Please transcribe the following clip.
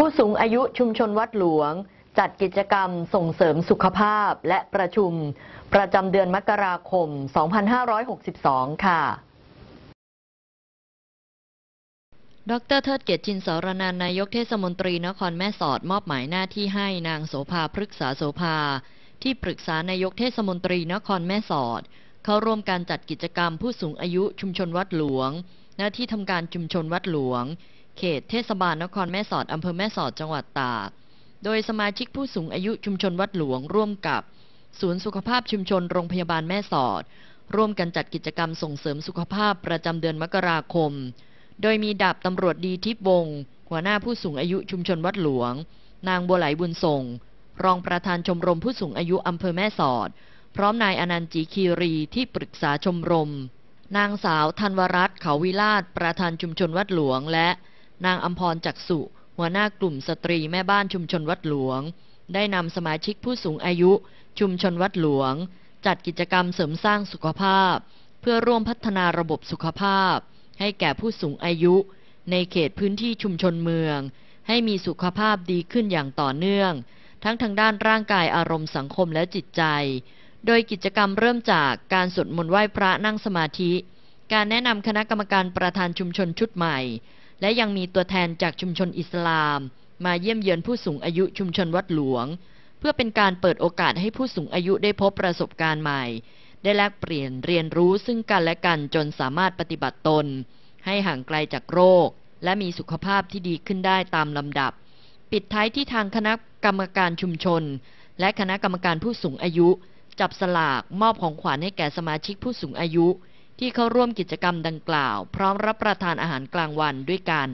ผู้สูงอายุชุมชนวัดหลวงจัดกิจกรรมส่งเสริมสุขภาพและประชุมประจำเดือนมกราคม 2562 ค่ะ ดรเทิดเกียรติชินสรนานนายกเทศมนตรีนครแม่สอดมอบหมายหน้าที่ให้นางโสภาพฤกษาโสภา ที่ปรึกษา นายกเทศมนตรีนครแม่สอด เข้าร่วมการจัดกิจกรรมผู้สูงอายุชุมชนวัดหลวงหน้าที่ทำการชุมชนวัดหลวงเขตเทศบาลนครแม่สอดอำเภอแม่สอดจังหวัดตากโดยสมาชิกผู้สูงอายุชุมชนวัดหลวง ร่วมกับศูนย์สุขภาพชุมชนโรงพยาบาลแม่สอด ร่วมกันจัดกิจกรรมส่งเสริมสุขภาพประจำเดือนมกราคม โดยมีดาบตำรวจดีทิพวงหัวหน้าผู้สูงอายุชุมชนวัดหลวง นางบัวไหลบุญส่ง รองประธานชมรมผู้สูงอายุอำเภอแม่สอด พร้อมนายอนันต์จีคีรีที่ปรึกษาชมรม นางสาวธันวรัตน์เขาวิราช ประธานชุมชนวัดหลวงและนางอัมพรจักสุ หัวหน้ากลุ่มสตรีแม่บ้านชุมชนวัดหลวง ได้นำสมาชิกผู้สูงอายุชุมชนวัดหลวง จัดกิจกรรมเสริมสร้างสุขภาพ เพื่อร่วมพัฒนาระบบสุขภาพ ให้แก่ผู้สูงอายุ ในเขตพื้นที่ชุมชนเมือง ให้มีสุขภาพดีขึ้นอย่างต่อเนื่อง ทั้งทางด้านร่างกายอารมณ์สังคมและจิตใจ โดยกิจกรรมเริ่มจากการสวดมนต์ไหว้พระนั่งสมาธิ การแนะนำคณะกรรมการประธานชุมชนชุดใหม่และยังมีตัวแทนจากชุมชนอิสลาม มาเยี่ยมเยือนผู้สูงอายุชุมชนวัดหลวง เพื่อเป็นการเปิดโอกาสให้ผู้สูงอายุได้พบประสบการณ์ใหม่ ได้แลกเปลี่ยนเรียนรู้ซึ่งกันและกันจนสามารถปฏิบัติตน ให้ห่างไกลจากโรคและมีสุขภาพที่ดีขึ้นได้ตามลำดับ ปิดท้ายที่ทางคณะกรรมการชุมชนและคณะกรรมการผู้สูงอายุ จับสลากมอบของขวัญให้แก่สมาชิกผู้สูงอายุที่เข้าร่วมกิจกรรมดังกล่าว พร้อมรับประทานอาหารกลางวันด้วยกัน